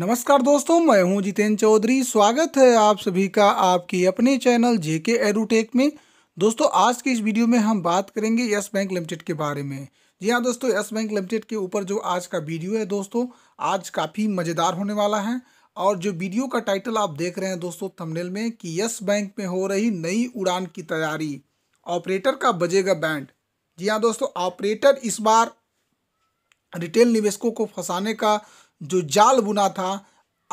नमस्कार दोस्तों मैं हूं जितेंद्र चौधरी स्वागत है आप सभी का आपके अपने चैनल जेके एडुटेक में दोस्तों आज के इस वीडियो में हम बात करेंगे यस बैंक लिमिटेड के बारे में जी हाँ दोस्तों यस बैंक लिमिटेड के ऊपर जो आज का वीडियो है दोस्तों आज काफ़ी मज़ेदार होने वाला है और जो वीडियो का टाइटल आप देख रहे हैं दोस्तों थमनेल में कि यस बैंक में हो रही नई उड़ान की तैयारी ऑपरेटर का बजेगा बैंड जी हाँ दोस्तों ऑपरेटर इस बार रिटेल निवेशकों को फंसाने का जो जाल बुना था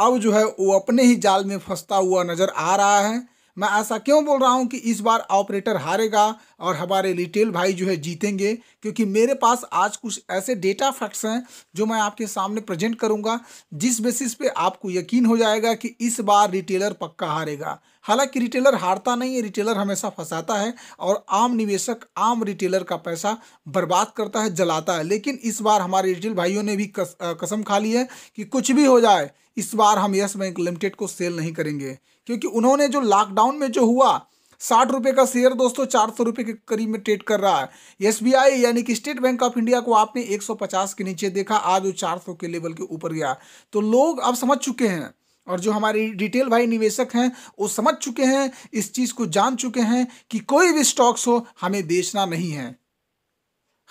अब जो है वो अपने ही जाल में फंसता हुआ नज़र आ रहा है मैं ऐसा क्यों बोल रहा हूँ कि इस बार ऑपरेटर हारेगा और हमारे रिटेल भाई जो है जीतेंगे क्योंकि मेरे पास आज कुछ ऐसे डेटा फैक्ट्स हैं जो मैं आपके सामने प्रेजेंट करूँगा जिस बेसिस पे आपको यकीन हो जाएगा कि इस बार रिटेलर पक्का हारेगा हालांकि रिटेलर हारता नहीं है रिटेलर हमेशा फंसाता है और आम निवेशक आम रिटेलर का पैसा बर्बाद करता है जलाता है लेकिन इस बार हमारे रिटेल भाइयों ने भी कस, कसम खा ली है कि कुछ भी हो जाए इस बार हम यस बैंक लिमिटेड को सेल नहीं करेंगे क्योंकि उन्होंने जो लॉकडाउन में जो हुआ साठ रुपये का शेयर दोस्तों चार सौ रुपये के करीब में ट्रेड कर रहा है एस यानी कि स्टेट बैंक ऑफ इंडिया को आपने 150 के नीचे देखा आज वो चार सौ के लेवल के ऊपर गया तो लोग अब समझ चुके हैं और जो हमारे रिटेल भाई निवेशक हैं वो समझ चुके हैं इस चीज़ को जान चुके हैं कि कोई भी स्टॉक्स हो हमें बेचना नहीं है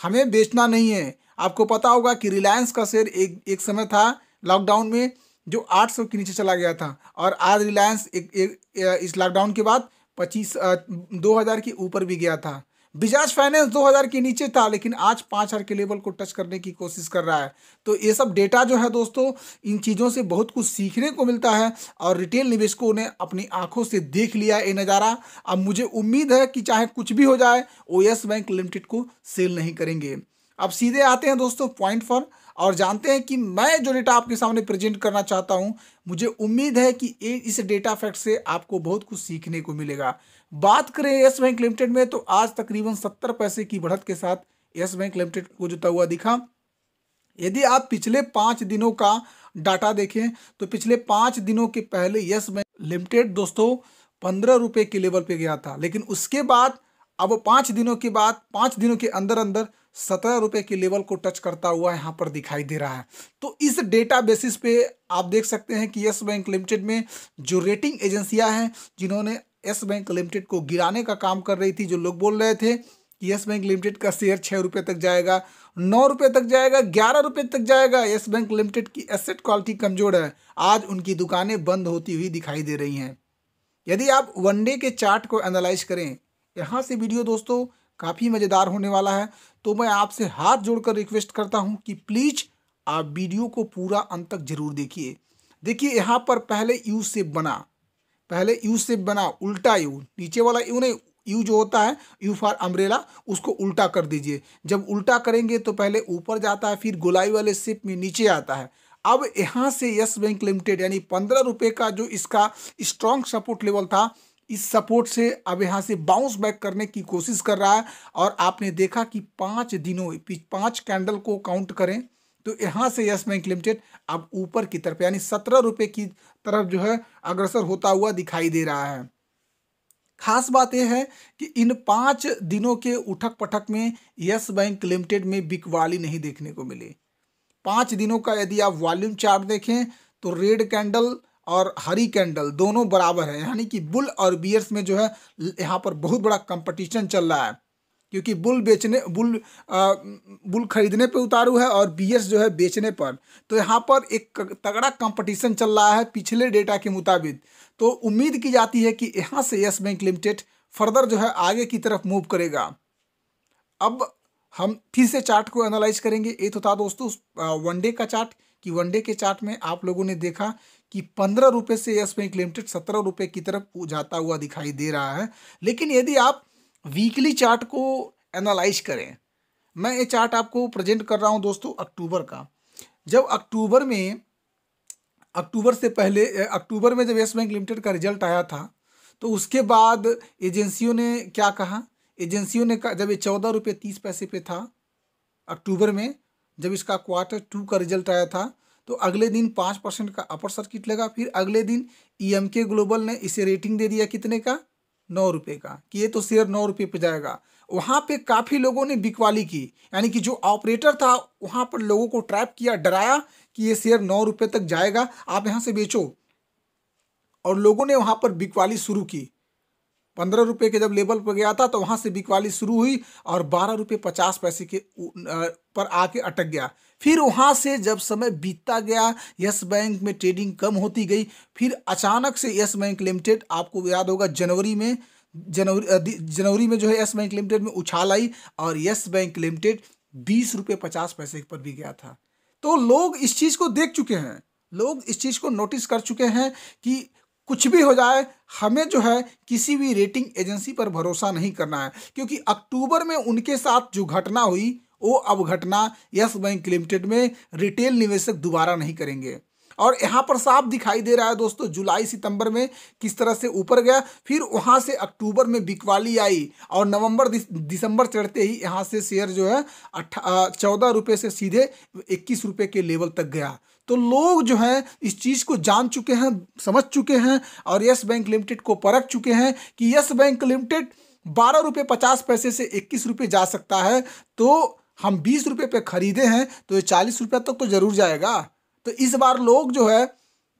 हमें बेचना नहीं है आपको पता होगा कि रिलायंस का शेयर एक एक समय था लॉकडाउन में जो 800 के नीचे चला गया था और आज रिलायंस एक, एक, एक इस लॉकडाउन के बाद पच्चीस दो हज़ार के ऊपर भी गया था बजाज फाइनेंस 2000 के नीचे था लेकिन आज 5000 के लेवल को टच करने की कोशिश कर रहा है तो ये सब डेटा जो है दोस्तों इन चीज़ों से बहुत कुछ सीखने को मिलता है और रिटेल निवेशकों ने अपनी आंखों से देख लिया ये नज़ारा अब मुझे उम्मीद है कि चाहे कुछ भी हो जाए ओ बैंक लिमिटेड को सेल नहीं करेंगे अब सीधे आते हैं दोस्तों पॉइंट पर और जानते हैं कि मैं जो डेटा आपके सामने प्रेजेंट करना चाहता हूं मुझे उम्मीद है कि इस डेटा फैक्ट से आपको बहुत कुछ सीखने को मिलेगा बात करें यस बैंक लिमिटेड में तो आज तकरीबन सत्तर पैसे की बढ़त के साथ यस बैंक लिमिटेड को जुता हुआ दिखा यदि आप पिछले पाँच दिनों का डाटा देखें तो पिछले पाँच दिनों के पहले यस बैंक लिमिटेड दोस्तों पंद्रह रुपये के लेवल पे गया था लेकिन उसके बाद अब पाँच दिनों के बाद पाँच दिनों के अंदर अंदर सत्रह रुपये के लेवल को टच करता हुआ यहाँ पर दिखाई दे रहा है तो इस डेटा बेसिस पे आप देख सकते हैं कि यस बैंक लिमिटेड में जो रेटिंग एजेंसियां हैं जिन्होंने यस बैंक लिमिटेड को गिराने का काम कर रही थी जो लोग बोल रहे थे कि यस बैंक लिमिटेड का शेयर छः रुपये तक जाएगा नौ रुपये तक जाएगा ग्यारह रुपये तक जाएगा यस बैंक लिमिटेड की एसेट क्वालिटी कमज़ोर है आज उनकी दुकानें बंद होती हुई दिखाई दे रही हैं यदि आप वनडे के चार्ट को एनालाइज करें यहाँ से वीडियो दोस्तों काफ़ी मज़ेदार होने वाला है तो मैं आपसे हाथ जोड़कर रिक्वेस्ट करता हूँ कि प्लीज़ आप वीडियो को पूरा अंत तक जरूर देखिए देखिए यहाँ पर पहले यू सेप बना पहले यू सेप बना उल्टा यू नीचे वाला यू नहीं यू जो होता है यू फॉर अम्ब्रेला उसको उल्टा कर दीजिए जब उल्टा करेंगे तो पहले ऊपर जाता है फिर गोलाई वाले सेप में नीचे आता है अब यहाँ से यस बैंक लिमिटेड यानी पंद्रह रुपये का जो इसका स्ट्रॉन्ग सपोर्ट लेवल था इस सपोर्ट से अब यहाँ से बाउंस बैक करने की कोशिश कर रहा है और आपने देखा कि पाँच दिनों पाँच कैंडल को काउंट करें तो यहाँ से यस बैंक लिमिटेड अब ऊपर की तरफ यानी सत्रह रुपये की तरफ जो है अग्रसर होता हुआ दिखाई दे रहा है खास बात यह है कि इन पाँच दिनों के उठक पठक में यस बैंक लिमिटेड में बिकवाली नहीं देखने को मिली पाँच दिनों का यदि आप वॉल्यूम चार्ट देखें तो रेड कैंडल और हरी कैंडल दोनों बराबर है यानी कि बुल और बियर्स में जो है यहाँ पर बहुत बड़ा कंपटीशन चल रहा है क्योंकि बुल बेचने बुल आ, बुल खरीदने पे उतारू है और बियर्स जो है बेचने पर तो यहाँ पर एक तगड़ा कंपटीशन चल रहा है पिछले डेटा के मुताबिक तो उम्मीद की जाती है कि यहाँ से यस बैंक लिमिटेड फर्दर जो है आगे की तरफ मूव करेगा अब हम फिर से चार्ट को एनालाइज करेंगे ये तो था दोस्तों वनडे का चार्ट कि वनडे के चार्ट में आप लोगों ने देखा कि पंद्रह रुपये से यस बैंक लिमिटेड सत्रह रुपये की तरफ जाता हुआ दिखाई दे रहा है लेकिन यदि आप वीकली चार्ट को एनालाइज करें मैं ये चार्ट आपको प्रेजेंट कर रहा हूँ दोस्तों अक्टूबर का जब अक्टूबर में अक्टूबर से पहले अक्टूबर में जब यस बैंक लिमिटेड का रिजल्ट आया था तो उसके बाद एजेंसियों ने क्या कहा एजेंसियों ने कहा जब ये चौदह रुपये तीस पैसे पे था अक्टूबर में जब इसका क्वार्टर टू का रिजल्ट आया था तो अगले दिन पाँच परसेंट का अपर सर्किट लगा फिर अगले दिन ई e ग्लोबल ने इसे रेटिंग दे दिया कितने का नौ रुपये का कि ये तो शेयर नौ रुपये पर जाएगा वहाँ पे काफ़ी लोगों ने बिकवाली की यानी कि जो ऑपरेटर था वहाँ पर लोगों को ट्रैप किया डराया कि ये शेयर नौ रुपये तक जाएगा आप यहाँ से बेचो और लोगों ने वहाँ पर बिकवाली शुरू की पंद्रह रुपये के जब लेवल पर गया था तो वहाँ से बिकवाली शुरू हुई और बारह रुपये पचास पैसे के पर आके अटक गया फिर वहाँ से जब समय बीतता गया यस बैंक में ट्रेडिंग कम होती गई फिर अचानक से यस बैंक लिमिटेड आपको याद होगा जनवरी में जनवरी जनवरी में जो है यस बैंक लिमिटेड में उछाल आई और यस बैंक लिमिटेड बीस रुपये पचास पैसे पर भी गया था तो लोग इस चीज़ को देख चुके हैं लोग इस चीज़ को नोटिस कर चुके हैं कि कुछ भी हो जाए हमें जो है किसी भी रेटिंग एजेंसी पर भरोसा नहीं करना है क्योंकि अक्टूबर में उनके साथ जो घटना हुई वो अब घटना यस बैंक लिमिटेड में रिटेल निवेशक दोबारा नहीं करेंगे और यहाँ पर साफ दिखाई दे रहा है दोस्तों जुलाई सितंबर में किस तरह से ऊपर गया फिर वहाँ से अक्टूबर में बिकवाली आई और नवंबर दिसंबर चढ़ते ही यहाँ से शेयर जो है अट्ठा चौदह रुपये से सीधे इक्कीस रुपये के लेवल तक गया तो लोग जो हैं इस चीज़ को जान चुके हैं समझ चुके हैं और यस बैंक लिमिटेड को परख चुके हैं कि यस बैंक लिमिटेड बारह रुपये पचास पैसे से इक्कीस रुपये जा सकता है तो हम बीस रुपये पे खरीदे हैं तो ये चालीस रुपये तक तो, ज़रूर जाएगा तो इस बार लोग जो है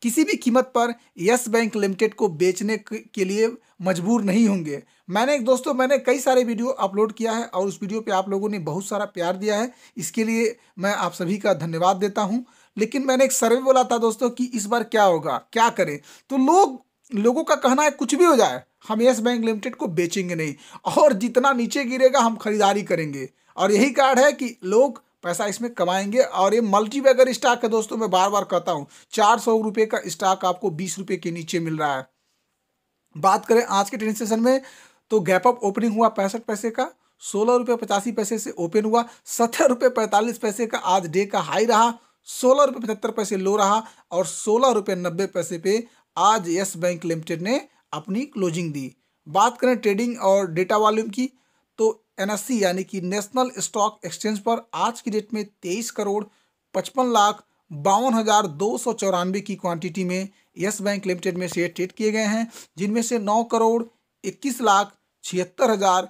किसी भी कीमत पर यस बैंक लिमिटेड को बेचने के लिए मजबूर नहीं होंगे मैंने एक दोस्तों मैंने कई सारे वीडियो अपलोड किया है और उस वीडियो पे आप लोगों ने बहुत सारा प्यार दिया है इसके लिए मैं आप सभी का धन्यवाद देता हूँ लेकिन मैंने एक सर्वे बोला था दोस्तों कि इस बार क्या होगा क्या करें तो लोग लोगों का कहना है कुछ भी हो जाए हम येस बैंक लिमिटेड को बेचेंगे नहीं और जितना नीचे गिरेगा हम खरीदारी करेंगे और यही कारण है कि लोग पैसा इसमें कमाएंगे और ये मल्टी बैगर स्टॉक है दोस्तों मैं बार बार कहता हूँ चार सौ रुपये का स्टॉक आपको बीस रुपये के नीचे मिल रहा है बात करें आज के ट्रेन सेशन में तो गैप अप ओपनिंग हुआ पैंसठ पैसे का सोलह रुपये पचासी पैसे से ओपन हुआ सत्रह रुपये पैंतालीस पैसे का आज डे का हाई रहा सोलह रुपये पचहत्तर पैसे लो रहा और सोलह रुपये नब्बे पैसे पे आज यस बैंक लिमिटेड ने अपनी क्लोजिंग दी बात करें ट्रेडिंग और डेटा वॉल्यूम की तो एन यानी कि नेशनल स्टॉक एक्सचेंज पर आज की डेट में तेईस करोड़ पचपन लाख बावन हज़ार दो सौ चौरानवे की क्वांटिटी में यस बैंक लिमिटेड में शेयर ट्रेड किए गए हैं जिनमें से नौ करोड़ इक्कीस लाख छिहत्तर हज़ार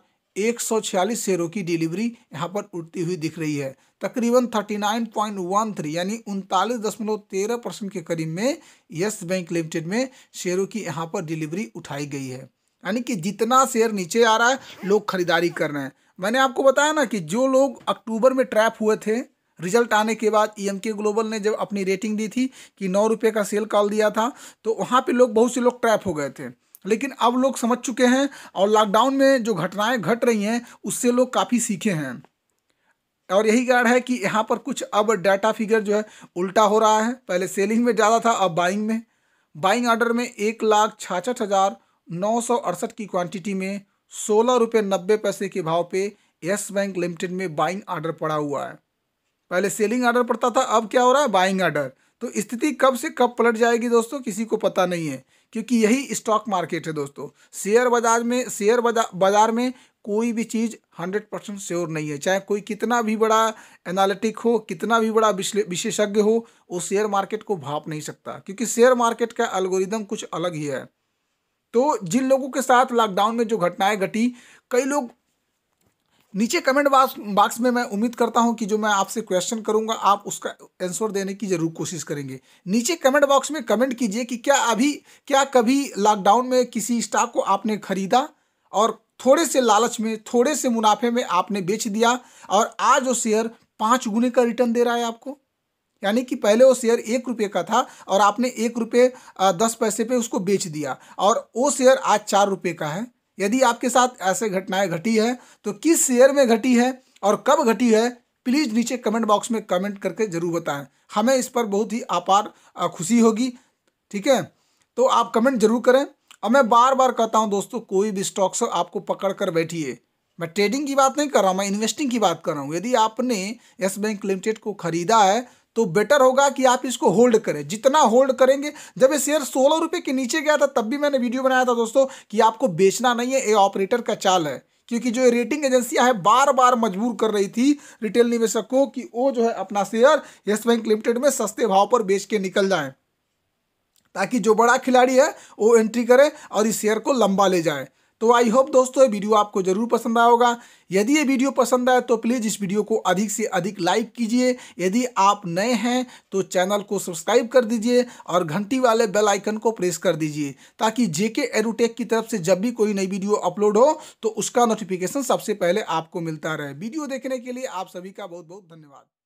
एक सौ छियालीस शेयरों की डिलीवरी यहाँ पर उठती हुई दिख रही है तकरीबन 39.13 यानी उनतालीस दशमलव तेरह परसेंट के करीब में यस बैंक लिमिटेड में शेयरों की यहाँ पर डिलीवरी उठाई गई है यानी कि जितना शेयर नीचे आ रहा है लोग खरीदारी कर रहे हैं मैंने आपको बताया ना कि जो लोग अक्टूबर में ट्रैप हुए थे रिजल्ट आने के बाद ई एम के ग्लोबल ने जब अपनी रेटिंग दी थी कि नौ रुपये का सेल कॉल दिया था तो वहाँ पे लोग बहुत से लोग ट्रैप हो गए थे लेकिन अब लोग समझ चुके हैं और लॉकडाउन में जो घटनाएं घट रही हैं उससे लोग काफ़ी सीखे हैं और यही कारण है कि यहाँ पर कुछ अब डाटा फिगर जो है उल्टा हो रहा है पहले सेलिंग में ज़्यादा था अब बाइंग में बाइंग ऑर्डर में एक लाख छाछठ हज़ार नौ सौ अड़सठ की क्वांटिटी में सोलह रुपये नब्बे पैसे के भाव पे येस बैंक लिमिटेड में बाइंग ऑर्डर पड़ा हुआ है पहले सेलिंग ऑर्डर पड़ता था अब क्या हो रहा है बाइंग ऑर्डर तो स्थिति कब से कब पलट जाएगी दोस्तों किसी को पता नहीं है क्योंकि यही स्टॉक मार्केट है दोस्तों शेयर बाजार में शेयर बाजार में कोई भी चीज़ हंड्रेड परसेंट श्योर नहीं है चाहे कोई कितना भी बड़ा एनालिटिक हो कितना भी बड़ा विशेषज्ञ हो वो शेयर मार्केट को भाप नहीं सकता क्योंकि शेयर मार्केट का एल्गोरिदम कुछ अलग ही है तो जिन लोगों के साथ लॉकडाउन में जो घटनाएं घटी कई लोग नीचे कमेंट बॉक्स में मैं उम्मीद करता हूं कि जो मैं आपसे क्वेश्चन करूंगा आप उसका आंसर देने की जरूर कोशिश करेंगे नीचे कमेंट बॉक्स में कमेंट कीजिए कि क्या अभी क्या कभी लॉकडाउन में किसी स्टॉक को आपने खरीदा और थोड़े से लालच में थोड़े से मुनाफे में आपने बेच दिया और आज वो शेयर पाँच गुने का रिटर्न दे रहा है आपको यानी कि पहले वो शेयर एक रुपये का था और आपने एक रुपये दस पैसे पे उसको बेच दिया और वो शेयर आज चार रुपये का है यदि आपके साथ ऐसे घटनाएं घटी है तो किस शेयर में घटी है और कब घटी है प्लीज़ नीचे कमेंट बॉक्स में कमेंट करके ज़रूर बताएं हमें इस पर बहुत ही अपार खुशी होगी ठीक है तो आप कमेंट ज़रूर करें अब मैं बार बार कहता हूँ दोस्तों कोई भी स्टॉक्स आपको पकड़ कर बैठिए मैं ट्रेडिंग की बात नहीं कर रहा हूँ मैं इन्वेस्टिंग की बात कर रहा हूँ यदि आपने यस बैंक लिमिटेड को खरीदा है तो बेटर होगा कि आप इसको होल्ड करें जितना होल्ड करेंगे जब ये शेयर सोलह रुपये के नीचे गया था तब भी मैंने वीडियो बनाया था दोस्तों कि आपको बेचना नहीं है ये ऑपरेटर का चाल है क्योंकि जो रेटिंग एजेंसियां है बार बार मजबूर कर रही थी रिटेल निवेशक को कि वो जो है अपना शेयर यस बैंक लिमिटेड में सस्ते भाव पर बेच के निकल जाएं ताकि जो बड़ा खिलाड़ी है वो एंट्री करे और इस शेयर को लंबा ले जाए तो आई होप दोस्तों ये वीडियो आपको जरूर पसंद आया होगा यदि ये वीडियो पसंद आए तो प्लीज़ इस वीडियो को अधिक से अधिक लाइक कीजिए यदि आप नए हैं तो चैनल को सब्सक्राइब कर दीजिए और घंटी वाले बेल आइकन को प्रेस कर दीजिए ताकि जेके एरोटेक की तरफ से जब भी कोई नई वीडियो अपलोड हो तो उसका नोटिफिकेशन सबसे पहले आपको मिलता रहे वीडियो देखने के लिए आप सभी का बहुत बहुत धन्यवाद